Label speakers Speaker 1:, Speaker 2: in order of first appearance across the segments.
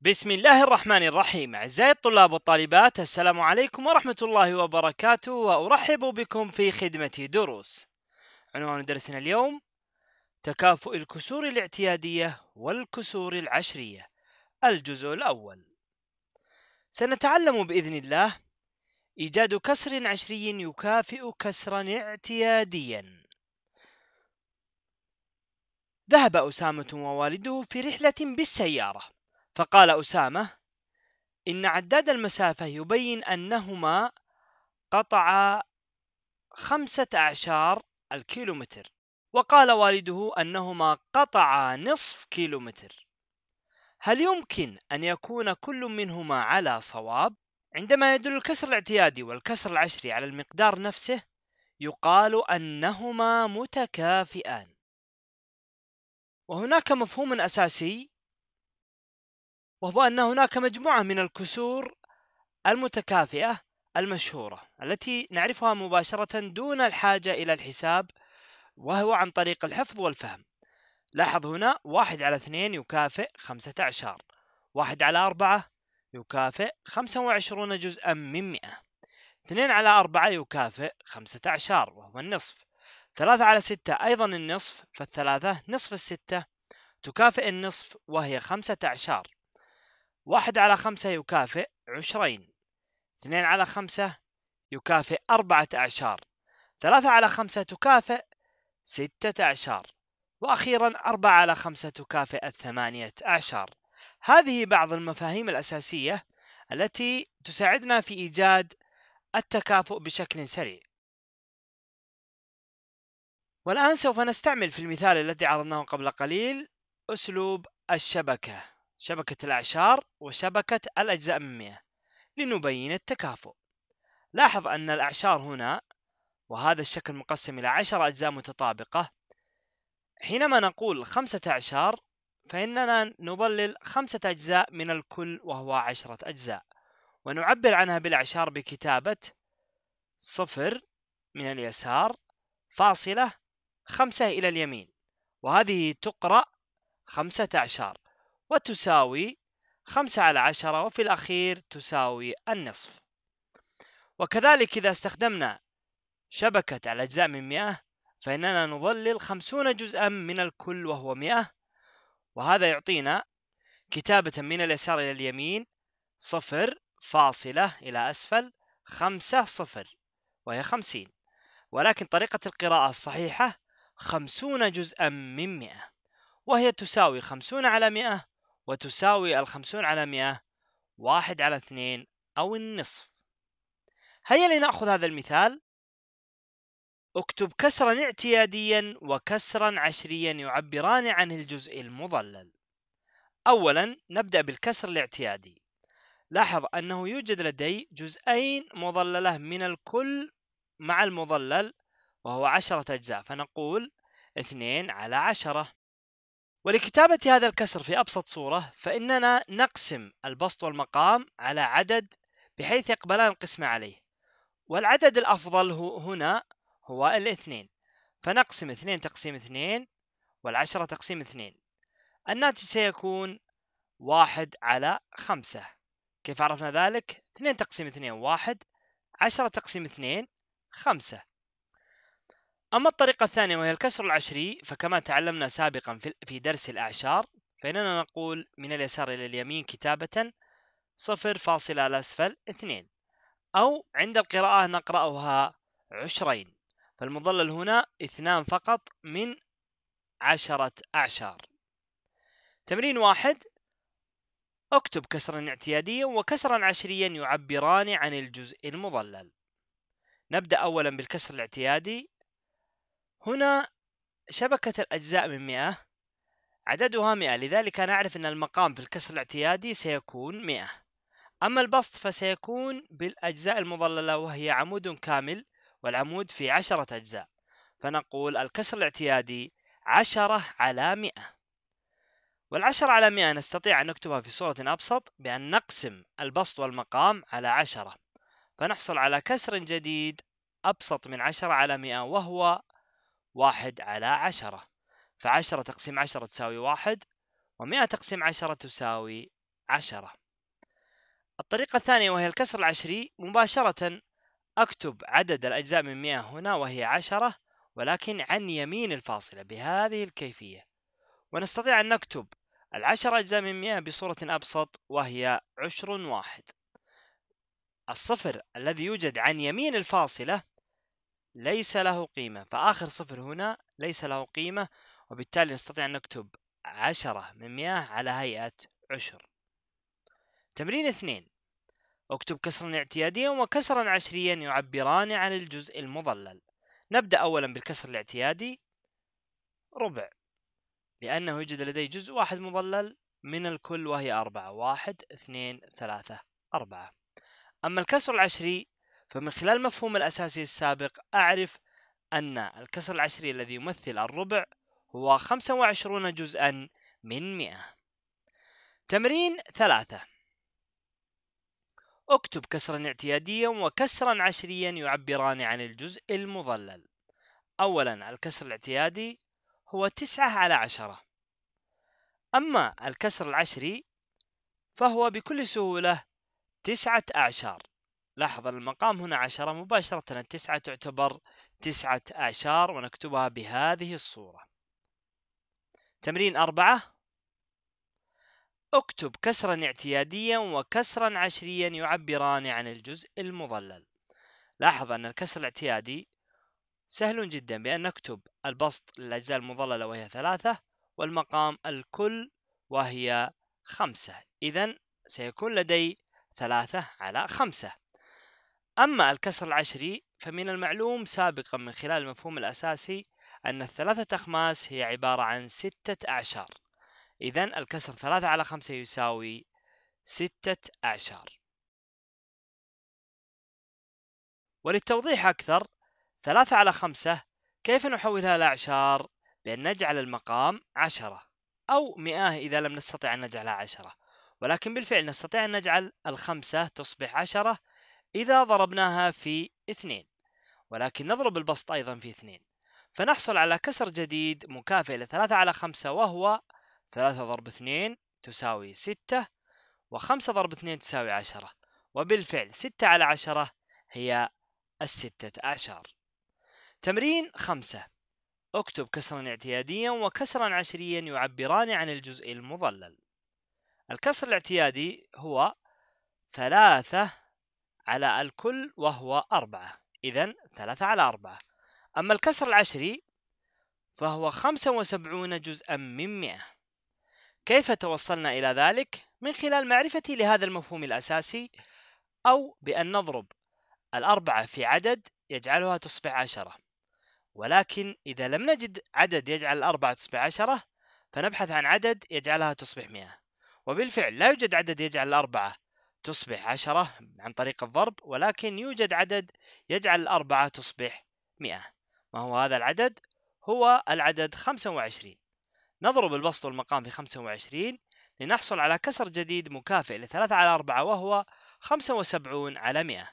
Speaker 1: بسم الله الرحمن الرحيم أعزائي الطلاب والطالبات السلام عليكم ورحمة الله وبركاته وأرحب بكم في خدمة دروس عنوان درسنا اليوم تكافؤ الكسور الاعتيادية والكسور العشرية الجزء الأول سنتعلم بإذن الله إيجاد كسر عشري يكافئ كسرا اعتياديا ذهب أسامة ووالده في رحلة بالسيارة فقال أسامة إن عداد المسافة يبين أنهما قطعا خمسة أعشار الكيلومتر وقال والده أنهما قطعا نصف كيلومتر هل يمكن أن يكون كل منهما على صواب؟ عندما يدل الكسر الاعتيادي والكسر العشري على المقدار نفسه يقال أنهما متكافئان وهناك مفهوم أساسي وهو أن هناك مجموعة من الكسور المتكافئة المشهورة التي نعرفها مباشرة دون الحاجة إلى الحساب وهو عن طريق الحفظ والفهم لاحظ هنا واحد على اثنين يكافئ خمسة عشر واحد على أربعة يكافئ خمسة وعشرون جزءا من مئة اثنين على أربعة يكافئ خمسة عشر وهو النصف ثلاثة على ستة أيضا النصف فالثلاثة نصف الستة تكافئ النصف وهي خمسة عشر واحد على خمسة يكافئ عشرين اثنين على خمسة يكافئ أربعة أعشار ثلاثة على خمسة تكافئ ستة أعشار وأخيرا أربعة على خمسة تكافئ ثمانية أعشار هذه بعض المفاهيم الأساسية التي تساعدنا في إيجاد التكافؤ بشكل سريع والآن سوف نستعمل في المثال الذي عرضناه قبل قليل أسلوب الشبكة شبكة الأعشار وشبكة الأجزاء من 100 لنبين التكافؤ لاحظ أن الأعشار هنا وهذا الشكل مقسم إلى عشر أجزاء متطابقة حينما نقول خمسة أعشار فإننا نظلل خمسة أجزاء من الكل وهو عشرة أجزاء ونعبر عنها بالأعشار بكتابة صفر من اليسار فاصلة خمسة إلى اليمين وهذه تقرأ خمسة أعشار وتساوي خمسة على عشرة وفي الأخير تساوي النصف وكذلك إذا استخدمنا شبكة على أجزاء من مئة فإننا نظلل خمسون جزءا من الكل وهو مئة وهذا يعطينا كتابة من اليسار إلى اليمين صفر فاصلة إلى أسفل خمسة صفر وهي خمسين ولكن طريقة القراءة الصحيحة خمسون جزءا من مئة وهي تساوي خمسون على مئة وتساوي الخمسون على مئة واحد على اثنين أو النصف هيا لنأخذ هذا المثال اكتب كسرا اعتياديا وكسرا عشريا يعبران عن الجزء المضلل أولا نبدأ بالكسر الاعتيادي لاحظ أنه يوجد لدي جزئين مضللة من الكل مع المضلل وهو عشرة أجزاء فنقول اثنين على عشرة ولكتابة هذا الكسر في أبسط صورة فإننا نقسم البسط والمقام على عدد بحيث يقبلان القسمة عليه والعدد الأفضل هو هنا هو الاثنين فنقسم اثنين تقسيم اثنين والعشرة تقسيم اثنين الناتج سيكون واحد على خمسة كيف عرفنا ذلك؟ اثنين تقسيم اثنين واحد عشرة تقسيم اثنين خمسة أما الطريقة الثانية وهي الكسر العشري فكما تعلمنا سابقا في درس الأعشار فإننا نقول من اليسار إلى اليمين كتابة صفر فاصلة الأسفل اثنين أو عند القراءة نقرأها عشرين فالمظلل هنا اثنان فقط من عشرة أعشار تمرين واحد اكتب كسرا اعتياديا وكسرا عشريا يعبران عن الجزء المظلل نبدأ أولا بالكسر الاعتيادي هنا شبكة الأجزاء من 100 عددها 100 لذلك أنا أعرف أن المقام في الكسر الاعتيادي سيكون 100 أما البسط فسيكون بالأجزاء المضللة وهي عمود كامل والعمود في عشرة أجزاء فنقول الكسر الاعتيادي عشرة على مئة والعشرة على مئة نستطيع أن نكتبها في صورة أبسط بأن نقسم البسط والمقام على عشرة فنحصل على كسر جديد أبسط من عشرة على مئة وهو واحد على عشرة فعشرة تقسيم عشرة تساوي واحد ومئة تقسيم عشرة تساوي عشرة الطريقة الثانية وهي الكسر العشري مباشرة أكتب عدد الأجزاء من مئة هنا وهي عشرة ولكن عن يمين الفاصلة بهذه الكيفية ونستطيع أن نكتب العشرة أجزاء من مئة بصورة أبسط وهي عشر واحد الصفر الذي يوجد عن يمين الفاصلة ليس له قيمة فآخر صفر هنا ليس له قيمة وبالتالي نستطيع أن نكتب عشرة من مئة على هيئة عشر تمرين اثنين اكتب كسرا اعتياديا وكسرا عشريا يعبران عن الجزء المضلل نبدأ أولا بالكسر الاعتيادي ربع لأنه يوجد لدي جزء واحد مضلل من الكل وهي أربعة واحد اثنين ثلاثة أربعة أما الكسر العشري فمن خلال مفهوم الأساسي السابق أعرف أن الكسر العشري الذي يمثل الربع هو 25 جزءا من 100 تمرين ثلاثة اكتب كسرا اعتياديا وكسرا عشريا يعبران عن الجزء المظلل أولا الكسر الاعتيادي هو 9 على 10 أما الكسر العشري فهو بكل سهولة تسعة أعشار لاحظ المقام هنا عشرة مباشرة التسعة تعتبر تسعة أعشار ونكتبها بهذه الصورة تمرين أربعة اكتب كسرا اعتياديا وكسرا عشريا يعبران عن الجزء المظلل لاحظ أن الكسر الاعتيادي سهل جدا بأن نكتب البسط للأجزاء المظللة وهي ثلاثة والمقام الكل وهي خمسة إذا سيكون لدي ثلاثة على خمسة أما الكسر العشري فمن المعلوم سابقا من خلال المفهوم الأساسي أن الثلاثة أخماس هي عبارة عن ستة أعشار إذا الكسر ثلاثة على خمسة يساوي ستة أعشار وللتوضيح أكثر ثلاثة على خمسة كيف نحولها إلى أعشار؟ بأن نجعل المقام عشرة أو مئة إذا لم نستطع أن نجعلها عشرة ولكن بالفعل نستطيع أن نجعل الخمسة تصبح عشرة إذا ضربناها في اثنين ولكن نضرب البسط أيضا في اثنين فنحصل على كسر جديد مكافئ لثلاثة على خمسة وهو ثلاثة ضرب اثنين تساوي ستة وخمسة ضرب اثنين تساوي عشرة وبالفعل ستة على عشرة هي الستة أعشار تمرين خمسة اكتب كسرا اعتياديا وكسرا عشريا يعبران عن الجزء المضلل الكسر الاعتيادي هو ثلاثة على الكل وهو أربعة إذا ثلاثة على أربعة أما الكسر العشري فهو خمسة وسبعون جزءا من مئة كيف توصلنا إلى ذلك؟ من خلال معرفتي لهذا المفهوم الأساسي أو بأن نضرب الأربعة في عدد يجعلها تصبح عشرة ولكن إذا لم نجد عدد يجعل الأربعة تصبح عشرة فنبحث عن عدد يجعلها تصبح مئة وبالفعل لا يوجد عدد يجعل الأربعة تصبح عشرة عن طريق الضرب ولكن يوجد عدد يجعل الأربعة تصبح مئة ما هو هذا العدد؟ هو العدد خمسة وعشرين نضرب البسط والمقام في خمسة وعشرين لنحصل على كسر جديد مكافئ لثلاثة على أربعة وهو خمسة وسبعون على مئة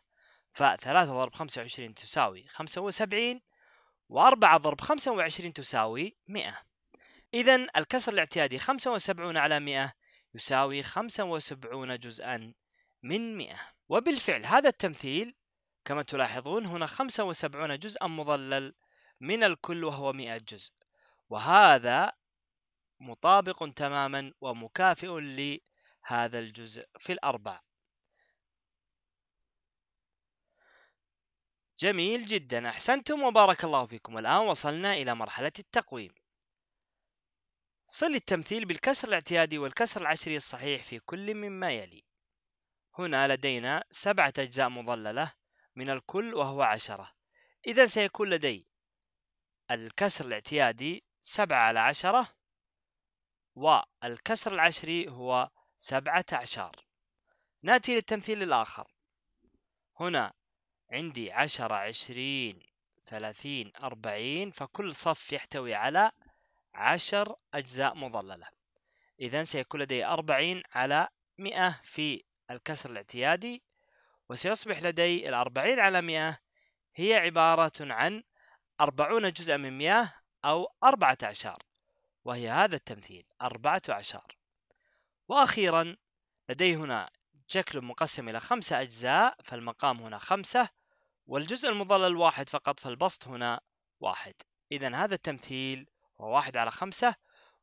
Speaker 1: فثلاثة ضرب خمسة وعشرين تساوي خمسة وسبعين وأربعة ضرب خمسة وعشرين تساوي مئة إذا الكسر الاعتيادي خمسة وسبعون على مئة يساوي خمسة وسبعون جزءا من 100 وبالفعل هذا التمثيل كما تلاحظون هنا 75 جزءا مضلل من الكل وهو 100 جزء وهذا مطابق تماما ومكافئ لهذا الجزء في الأربع جميل جدا أحسنتم وبارك الله فيكم الآن وصلنا إلى مرحلة التقويم صل التمثيل بالكسر الاعتيادي والكسر العشري الصحيح في كل مما يلي هنا لدينا سبعة أجزاء مضللة من الكل وهو عشرة إذا سيكون لدي الكسر الاعتيادي سبعة على عشرة والكسر العشري هو سبعة عشر نأتي للتمثيل الآخر هنا عندي عشرة عشرين ثلاثين أربعين فكل صف يحتوي على عشر أجزاء مضللة إذا سيكون لدي أربعين على مئة في الكسر الاعتيادي وسيصبح لدي الأربعين على مئة هي عبارة عن أربعون جزءا من مئة أو أربعة عشر وهي هذا التمثيل أربعة عشر وأخيرا لدي هنا شكل مقسم إلى خمسة أجزاء فالمقام هنا خمسة والجزء المظلل واحد فقط فالبسط هنا واحد إذا هذا التمثيل هو واحد على خمسة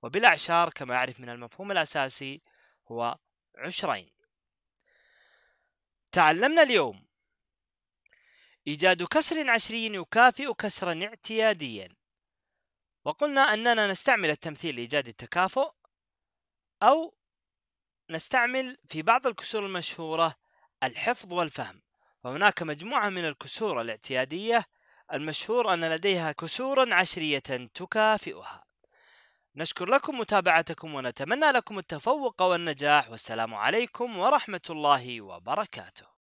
Speaker 1: وبالأعشار كما يعرف من المفهوم الأساسي هو عشرين تعلمنا اليوم إيجاد كسر عشري يكافئ كسرا اعتياديا وقلنا أننا نستعمل التمثيل لإيجاد التكافؤ أو نستعمل في بعض الكسور المشهورة الحفظ والفهم فهناك مجموعة من الكسور الاعتيادية المشهور أن لديها كسورا عشرية تكافئها نشكر لكم متابعتكم ونتمنى لكم التفوق والنجاح والسلام عليكم ورحمة الله وبركاته